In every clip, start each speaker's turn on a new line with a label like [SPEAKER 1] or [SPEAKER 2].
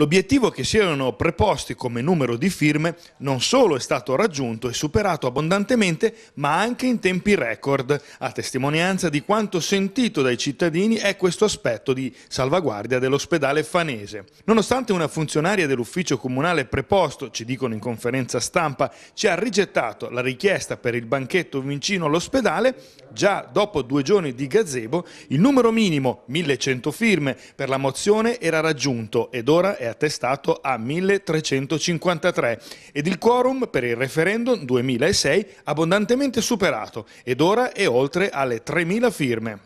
[SPEAKER 1] L'obiettivo che si erano preposti come numero di firme non solo è stato raggiunto e superato abbondantemente, ma anche in tempi record, a testimonianza di quanto sentito dai cittadini è questo aspetto di salvaguardia dell'ospedale fanese. Nonostante una funzionaria dell'ufficio comunale preposto, ci dicono in conferenza stampa, ci ha rigettato la richiesta per il banchetto vicino all'ospedale, già dopo due giorni di gazebo, il numero minimo, 1100 firme, per la mozione era raggiunto ed ora è attestato a 1353 ed il quorum per il referendum 2006 abbondantemente superato ed ora è oltre alle 3000 firme.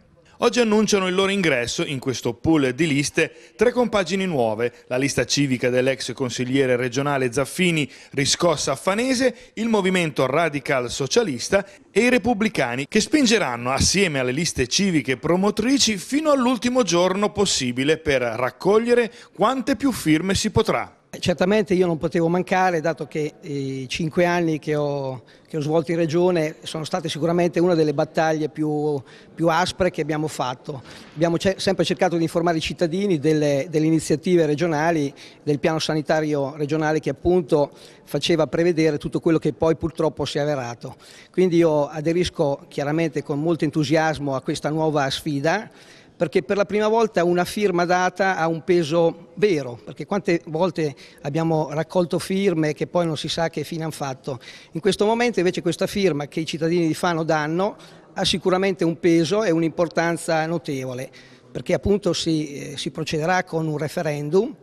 [SPEAKER 1] Oggi annunciano il loro ingresso in questo pool di liste tre compagini nuove, la lista civica dell'ex consigliere regionale Zaffini riscossa a Fanese, il movimento radical socialista e i repubblicani che spingeranno assieme alle liste civiche promotrici fino all'ultimo giorno possibile per raccogliere quante più firme si potrà
[SPEAKER 2] certamente io non potevo mancare, dato che i cinque anni che ho, che ho svolto in Regione sono state sicuramente una delle battaglie più, più aspre che abbiamo fatto. Abbiamo sempre cercato di informare i cittadini delle, delle, iniziative regionali, del piano sanitario regionale che appunto faceva prevedere tutto quello che poi purtroppo si è avverato. Quindi io aderisco chiaramente con molto entusiasmo a questa nuova sfida perché per la prima volta una firma data ha un peso vero, perché quante volte abbiamo raccolto firme che poi non si sa che fine hanno fatto. In questo momento invece questa firma che i cittadini di Fano danno ha sicuramente un peso e un'importanza notevole, perché appunto si, eh, si procederà con un referendum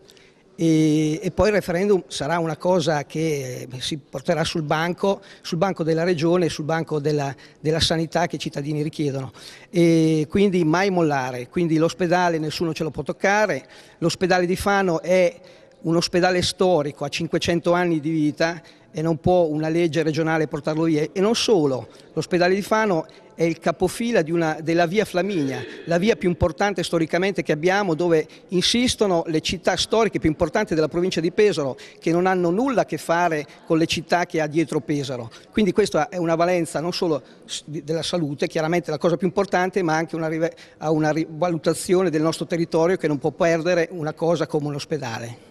[SPEAKER 2] e, e, poi il referendum sarà una cosa che eh, si porterà sul banco, sul banco della regione, sul banco della, della sanità che i cittadini richiedono. E quindi mai mollare, quindi l'ospedale nessuno ce lo può toccare, l'ospedale di Fano è un ospedale storico a 500 anni di vita e non può una legge regionale portarlo via. E non solo, l'ospedale di Fano è il capofila una, della via Flaminia, la via più importante storicamente che abbiamo dove insistono le città storiche più importanti della provincia di Pesaro che non hanno nulla a che fare con le città che ha dietro Pesaro. Quindi questa è una valenza non solo della salute, chiaramente la cosa più importante, ma anche una, una valutazione del nostro territorio che non può perdere una cosa come un ospedale.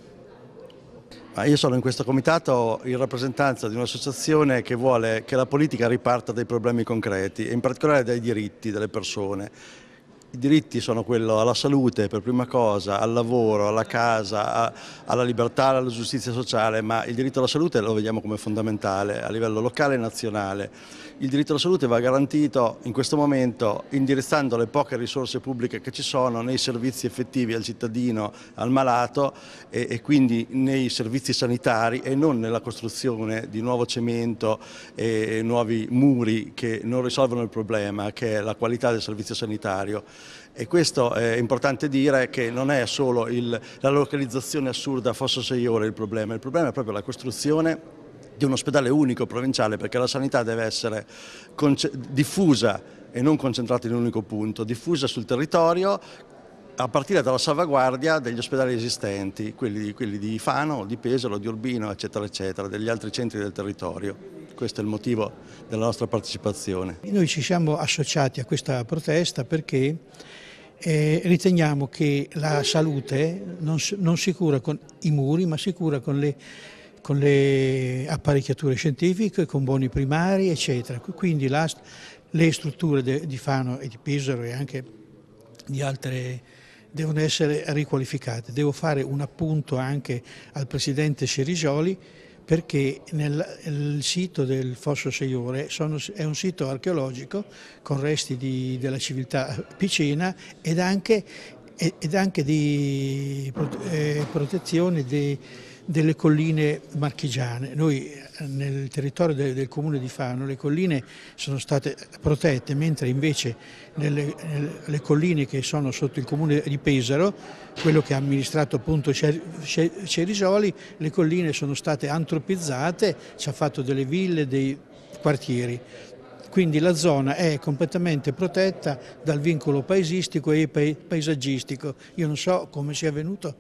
[SPEAKER 3] Ah, io sono in questo comitato in rappresentanza di un'associazione che vuole che la politica riparta dai problemi concreti e in particolare dai diritti delle persone i diritti sono quello alla salute per prima cosa, al lavoro, alla casa, a, alla libertà, alla giustizia sociale, ma il diritto alla salute lo vediamo come fondamentale a livello locale e nazionale. Il diritto alla salute va garantito in questo momento indirizzando le poche risorse pubbliche che ci sono nei servizi effettivi al cittadino, al malato e, e quindi nei servizi sanitari e non nella costruzione di nuovo cemento e nuovi muri che non risolvono il problema che è la qualità del servizio sanitario. E questo è importante dire che non è solo il, la localizzazione assurda a Fosso ore il problema, il problema è proprio la costruzione di un ospedale unico provinciale perché la sanità deve essere diffusa e non concentrata in un unico punto, diffusa sul territorio a partire dalla salvaguardia degli ospedali esistenti, quelli di, quelli di Fano, di Pesaro, di Urbino, eccetera, eccetera, degli altri centri del territorio questo è il motivo della nostra partecipazione.
[SPEAKER 4] Noi ci siamo associati a questa protesta perché eh, riteniamo che la salute non, non, si cura con i muri ma si cura con le, con le apparecchiature scientifiche, con buoni primari eccetera. Quindi la, le strutture de, di Fano e di Pesaro e anche di altre devono essere riqualificate. Devo fare un appunto anche al Presidente Sirigioli perché nel, sito del Fosso Seiore sono, è un sito archeologico con resti di, della civiltà picena ed anche, ed anche di eh, protezione di, delle colline marchigiane. Noi nel territorio del, del, comune di Fano le colline sono state protette, mentre invece nelle, nelle, colline che sono sotto il comune di Pesaro, quello che ha amministrato appunto Cerisoli, le colline sono state antropizzate, ci ha fatto delle ville, dei quartieri. Quindi la zona è completamente protetta dal vincolo paesistico e paesaggistico. Io non so come sia avvenuto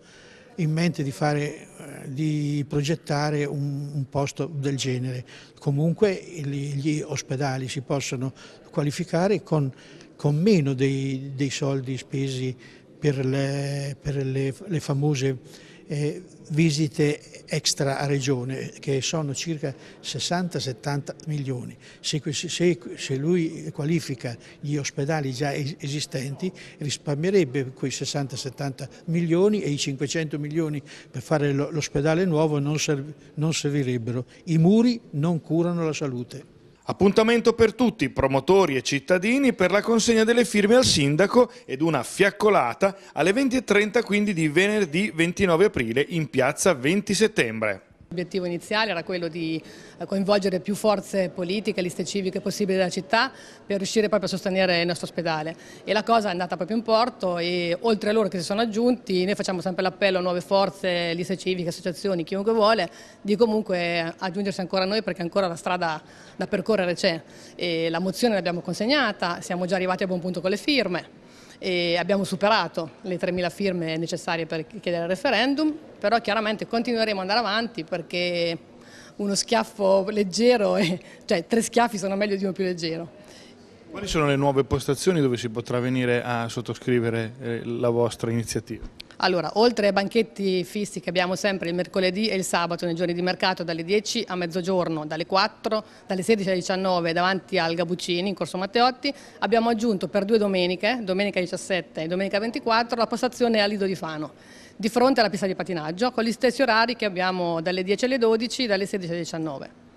[SPEAKER 4] in mente di, fare, eh, di progettare un, un, posto del genere. Comunque gli, gli ospedali si possono qualificare con, con meno dei, dei, soldi spesi per le, per le, le famose eh, visite extra a regione che sono circa 60-70 milioni. Se, se, se, lui qualifica gli ospedali già esistenti risparmierebbe quei 60-70 milioni e i 500 milioni per fare l'ospedale nuovo non, serv non servirebbero. I muri non curano la salute.
[SPEAKER 1] Appuntamento per tutti, promotori e cittadini, per la consegna delle firme al sindaco ed una fiaccolata alle 20.30 quindi di venerdì 29 aprile in piazza 20 settembre.
[SPEAKER 5] L'obiettivo iniziale era quello di eh, coinvolgere più forze politiche, liste civiche possibili della città per riuscire proprio a sostenere il nostro ospedale e la cosa è andata proprio in porto e oltre a loro che si sono aggiunti noi facciamo sempre l'appello a nuove forze, liste civiche, associazioni, chiunque vuole di comunque aggiungersi ancora a noi perché ancora la strada da percorrere c'è e la mozione l'abbiamo consegnata, siamo già arrivati a buon punto con le firme e abbiamo superato le 3.000 firme necessarie per chiedere il referendum però chiaramente continueremo ad andare avanti perché uno schiaffo leggero, e, cioè tre schiaffi sono meglio di uno più leggero.
[SPEAKER 1] Quali sono le nuove postazioni dove si potrà venire a sottoscrivere eh, la vostra iniziativa?
[SPEAKER 5] Allora, oltre ai banchetti fissi che abbiamo sempre il mercoledì e il sabato nei giorni di mercato dalle 10 a mezzogiorno, dalle 4, dalle 16 alle 19 davanti al Gabuccini in Corso Matteotti, abbiamo aggiunto per due domeniche, domenica 17 e domenica 24, la postazione a Lido di Fano, di fronte alla pista di patinaggio, con gli stessi orari che abbiamo dalle 10 alle 12, e dalle 16 alle 19.